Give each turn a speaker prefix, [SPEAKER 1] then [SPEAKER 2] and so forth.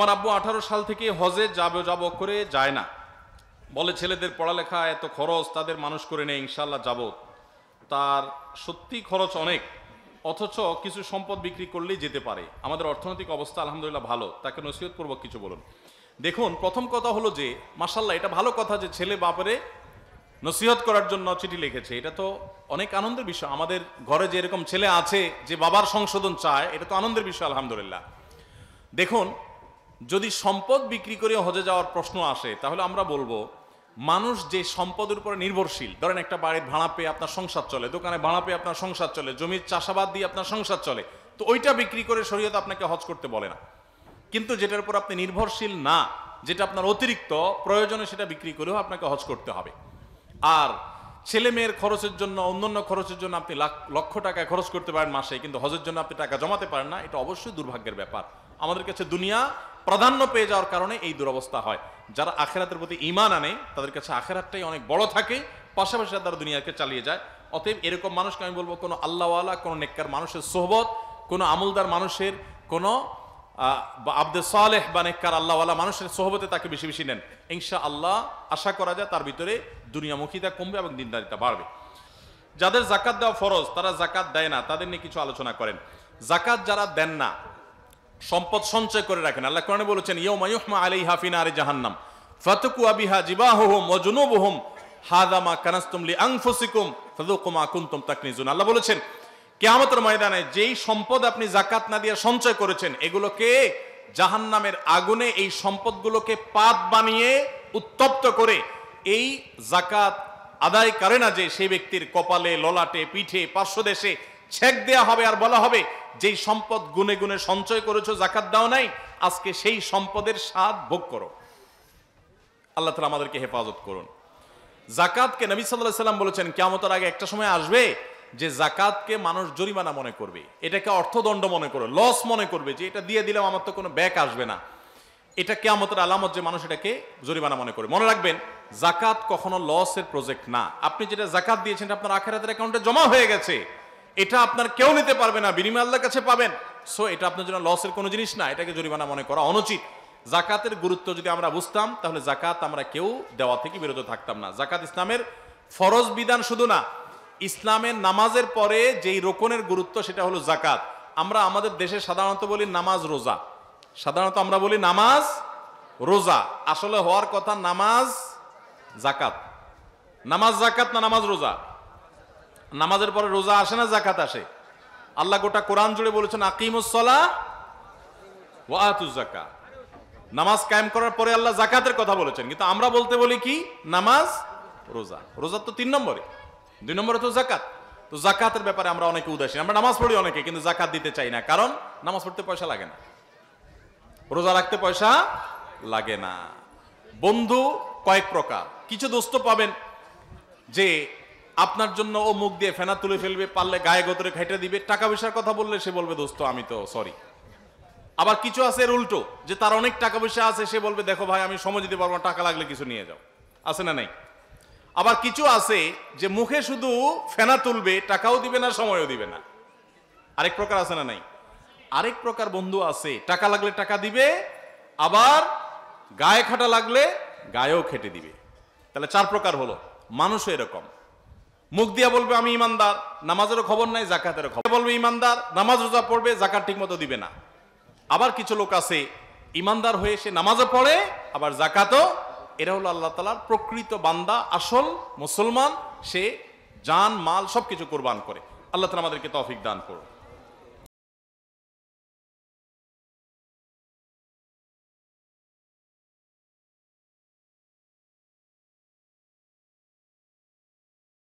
[SPEAKER 1] আমার আব্বু আঠারো সাল থেকে হজে যাব যাব করে যায় না বলে ছেলেদের পড়ালেখা এত খরচ তাদের মানুষ করে নেই ইনশাল্লাহ যাব তার সত্যি খরচ অনেক অথচ কিছু সম্পদ বিক্রি করলেই যেতে পারে আমাদের অর্থনৈতিক অবস্থা আলহামদুলিল্লাহ ভালো তাকে নসিহতপূর্বক কিছু বলুন দেখুন প্রথম কথা হলো যে মাসাল্লাহ এটা ভালো কথা যে ছেলে বাপরে নসিহত করার জন্য চিঠি লিখেছে এটা তো অনেক আনন্দের বিষয় আমাদের ঘরে যে এরকম ছেলে আছে যে বাবার সংশোধন চায় এটা তো আনন্দের বিষয় আলহামদুলিল্লাহ দেখুন যদি সম্পদ বিক্রি করে হজে যাওয়ার প্রশ্ন আসে তাহলে আমরা বলবো মানুষ যে সম্পদের উপরে নির্ভরশীল ধরেন একটা বাড়ির ভাড়া পেয়ে আপনার সংসার চলে দোকানে ভাড়া পেয়ে আপনার সংসার চলে জমির চাষাবাদ দিয়ে আপনার সংসার চলে তো ওইটা বিক্রি করে শরীয়ত আপনাকে হজ করতে বলে না কিন্তু যেটার উপর আপনি নির্ভরশীল না যেটা আপনার অতিরিক্ত প্রয়োজনে সেটা বিক্রি করেও আপনাকে হজ করতে হবে আর ছেলে মেয়ের খরচের জন্য অন্যান্য খরচের জন্য আপনি লাখ লক্ষ টাকা খরচ করতে পারেন মাসে কিন্তু হজের জন্য আপনি টাকা জমাতে পারেন না এটা অবশ্যই দুর্ভাগ্যের ব্যাপার আমাদের কাছে দুনিয়া প্রাধান্য পেয়ে যাওয়ার কারণে এই দুরবস্থা হয় যারা আখেরাতের প্রতি ইমান আনে তাদের কাছে আখেরাতটাই অনেক বড় থাকে পাশাপাশি তারা দুনিয়াকে চালিয়ে যায় অতএব এরকম মানুষকে আমি বলবো কোনো আল্লাহওয়ালা কোনো নেককার মানুষের সোহবত কোনো আমলদার মানুষের কোনো আব্দে সালেহ বা নেককার আল্লাহওয়ালা মানুষের সোহবতে তাকে বেশি বেশি নেন ইনশা আল্লাহ আশা করা যায় তার ভিতরে দুনিয়ামুখীতা কমবে এবং দিনদারিতা বাড়বে যাদের জাকাত দেওয়া ফরজ তারা জাকাত দেয় না তাদের নিয়ে কিছু আলোচনা করেন জাকাত যারা দেন না সম্পদ সঞ্চয় করে রাখেন আল্লাহ কোরআনে বলেছেন ইয়মা ইউহমা আলী হাফিন আরে জাহান্নাম ফাতুকু আবিহা জিবাহুহুম ওয়াজুনুবুহুম হাদামা কানাস্তুম লি আনফুসিকুম ফাদুকুমা কুনতুম তাকনিজুন আল্লাহ বলেছেন কেয়ামতের ময়দানে যেই সম্পদ আপনি জাকাত না দিয়ে সঞ্চয় করেছেন এগুলোকে জাহান্নামের আগুনে এই সম্পদগুলোকে পাত বানিয়ে উত্তপ্ত করে এই জাকাত আদায় করে না যে সেই ব্যক্তির কপালে ললাটে পিঠে পার্শ্বদেশে ছেক দেয়া হবে আর বলা হবে যেই সম্পদ গুনে গুনে সঞ্চয় করেছো জাকাত দাও নাই আজকে সেই সম্পদের স্বাদ ভোগ করো আল্লাহ তালা আমাদেরকে হেফাজত করুন জাকাতকে নবী সাল্লাহ সাল্লাম বলেছেন কেমতার আগে একটা সময় আসবে যে জাকাতকে মানুষ জরিমানা মনে করবে এটাকে অর্থদণ্ড মনে করবে লস মনে করবে যে এটা দিয়ে দিলাম আমার তো কোনো ব্যাক আসবে না এটা কেয়ামতের আলামত যে মানুষ এটাকে জরিমানা মনে করে মনে রাখবেন জাকাত কখনো লসের প্রজেক্ট না আপনি যেটা জাকাত দিয়েছেন আপনার আখেরাতের অ্যাকাউন্টে জমা হয়ে গেছে এটা আপনার কেউ নিতে পারবে না বিনিময় আল্লাহর কাছে পাবেন সো এটা আপনার জন্য লসের কোনো জিনিস না এটাকে জরিমানা মনে করা অনুচিত জাকাতের গুরুত্ব যদি আমরা বুঝতাম তাহলে জাকাত আমরা কেউ দেওয়া থেকে বিরত থাকতাম না জাকাত ইসলামের ফরজ বিধান শুধু না ইসলামের নামাজের পরে যেই রোকনের গুরুত্ব সেটা হলো জাকাত আমরা আমাদের দেশে সাধারণত বলি নামাজ রোজা সাধারণত আমরা বলি নামাজ রোজা আসলে হওয়ার কথা নামাজ জাকাত নামাজ জাকাত না নামাজ রোজা নামাজের পরে রোজা আসে না জাকাত আসে আল্লাহ গোটা কোরআন জুড়ে বলেছেন আকিমুসলা ও নামাজ কায়েম করার পরে আল্লাহ জাকাতের কথা বলেছেন কিন্তু আমরা বলতে বলি কি নামাজ রোজা রোজা তো তিন নম্বরে দুই নম্বরে তো জাকাত তো জাকাতের ব্যাপারে আমরা অনেকে উদাসীন আমরা নামাজ পড়ি অনেকে কিন্তু জাকাত দিতে চাই না কারণ নামাজ পড়তে পয়সা লাগে না রোজা রাখতে পয়সা লাগে না বন্ধু কয়েক প্রকার কিছু দোস্ত পাবেন যে আপনার জন্য ও মুখ দিয়ে ফেনা তুলে ফেলবে পারলে গায়ে গোতরে খাইটে দিবে টাকা পয়সার কথা বললে সে বলবে দোস্ত আমি তো সরি আবার কিছু আছে এর উল্টো যে তার অনেক টাকা পয়সা আছে সে বলবে দেখো ভাই আমি সময় দিতে পারবো না টাকা লাগলে কিছু নিয়ে যাও আছে না নাই আবার কিছু আছে যে মুখে শুধু ফেনা তুলবে টাকাও দিবে না সময়ও দিবে না আরেক প্রকার আছে না নাই আরেক প্রকার বন্ধু আছে টাকা লাগলে টাকা দিবে আবার গায়ে খাটা লাগলে গায়েও খেটে দিবে তাহলে চার প্রকার হলো মানুষও এরকম মুখ দিয়া বলবে আমি ইমানদার নামাজেরও খবর নাই জাকাতের খবর বলবে ইমানদার নামাজ রোজা পড়বে জাকাত ঠিক মতো দিবে না আবার কিছু লোক আছে ইমানদার হয়ে সে নামাজও পড়ে আবার জাকাতও এরা হলো আল্লাহ তালার প্রকৃত বান্দা আসল মুসলমান সে জান মাল সবকিছু কোরবান করে আল্লাহ তালা আমাদেরকে তফিক দান করুন